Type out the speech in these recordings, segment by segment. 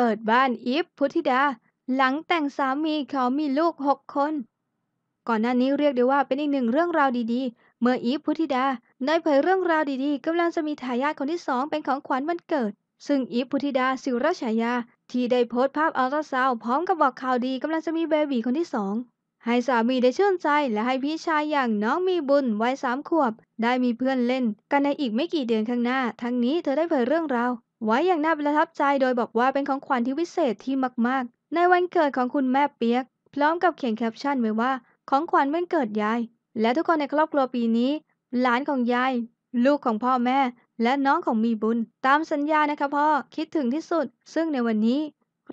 เปิดบ้านอีฟพุทธิดา หลังแต่งสามีเขามีลูกหกคนก่อนหน้านี้เรียกได้ว่าเป็นอีกหนึ่งเรื่องราวดีๆ เมื่ออีฟพุทธิดาได้เผยเรื่องราวดีๆกำลังจะมีทายาทคนที่สองเป็นของขวัญวันเกิด ซึ่งอีฟพุทธิดาสิรชายา ที่ได้โพสต์ภาพอัลตราซาวพร้อมกับบอกข่าวดีกำลังจะมีเบบีคนที่สองให้สามีได้ชื่นใจและให้พี่ชายอย่างน้องมีบุญวัยสามขวบ ได้มีเพื่อนเล่น กันในอีกไม่กี่เดือนข้างหน้า ทั้งนี้เธอได้เผยเรื่องราวไว้อย่างน่าประทับใจโดยบอกว่าเป็นของขวัญที่วิเศษที่มาก ๆ ในวันเกิดของคุณแม่เปียก พร้อมกับเขียนแคปชั่นไว้ว่า ของขวัญวันเกิดยาย และทุกคนในครอบครัวปีนี้ หลานของยาย ลูกของพ่อแม่และน้องของมีบุญ ตามสัญญานะคะพ่อคิดถึงที่สุด ซึ่งในวันนี้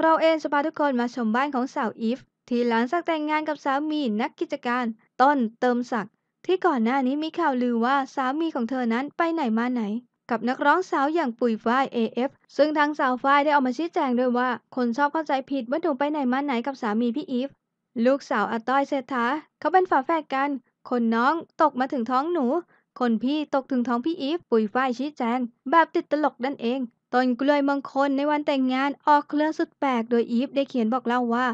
เราเองจะพาทุกคนมาชมบ้านของสาวอีฟที่หลังจากแต่งงานกับสามีนักกิจการ ต้น เติมศักดิ์ที่ก่อนหน้านี้มีข่าวลือว่าสามีของเธอนั้นไปไหนมาไหนกับนักร้องสาวอย่างปุ๋ยฝ้าย AF ซึ่งทางสาวฝ้ายได้ออกมาชี้แจงด้วยว่า คนชอบเข้าใจผิดว่าถูกไปไหน มาไหนกับสามีพี่อีฟ ลูกสาวอาต้อยเศรษฐา เขาเป็นฝาแฝดกันคนน้องตกมาถึงท้องหนู คนพี่ตกถึงท้องพี่อีฟ ปุ๋ยฝ้ายชี้แจง แบบติดตลกนั่นเองต้นกล้วยมงคลในวันแต่งงานออกเครือสุดแปลกโดยอีฟ ได้เขียนบอกเล่าว่า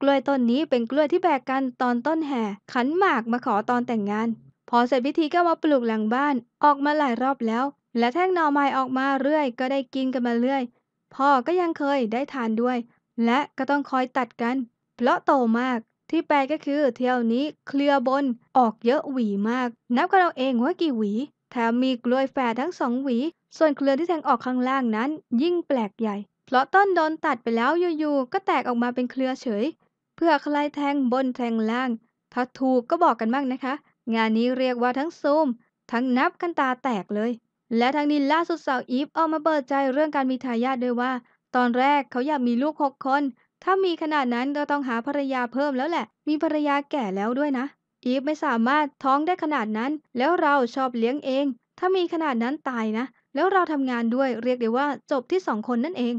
กล้วยต้นนี้เป็นกล้วยที่แบกกันตอนต้นแห่ขันหมากมาขอตอนแต่งงาน พอเสร็จพิธีก็มาปลูกหลังบ้านออกมาหลายรอบแล้วและแท่งหน่อไม้ออกมาเรื่อยก็ได้กินกันมาเรื่อยพ่อก็ยังเคยได้ทานด้วย และก็ต้องคอยตัดกันเพราะโตมาก ที่แปลก็คือเที่ยวนี้เคลือบนออกเยอะหวีมาก นับกันเอาเองว่ากี่หวี แถมมีกล้วยแฝดทั้งสองหวี ส่วนเคลือที่แทงออกข้างล่างนั้น ยิ่งแปลกใหญ่ เพราะต้นโดนตัดไปแล้วอยู่ๆก็แตกออกมาเป็นเคลือเฉย เพื่อใครแทงบนแทงล่างถ้าถูกก็บอกกันบ้างนะคะ งานนี้เรียกว่าทั้งซูมทั้งนับกันตาแตกเลยและทางนี้ล่าสุดสาวอีฟออกมาเปิดใจเรื่องการมีทายาทด้วยว่า ตอนแรกเขาอยากมีลูกหกคน ถ้ามีขนาดนั้นก็ต้องหาภรรยาเพิ่มแล้วแหละ มีภรรยาแก่แล้วด้วยนะอีฟไม่สามารถท้องได้ขนาดนั้น แล้วเราชอบเลี้ยงเอง ถ้ามีขนาดนั้นตายนะ แล้วเราทำงานด้วย เรียกได้ว่าจบที่สองคนนั่นเอง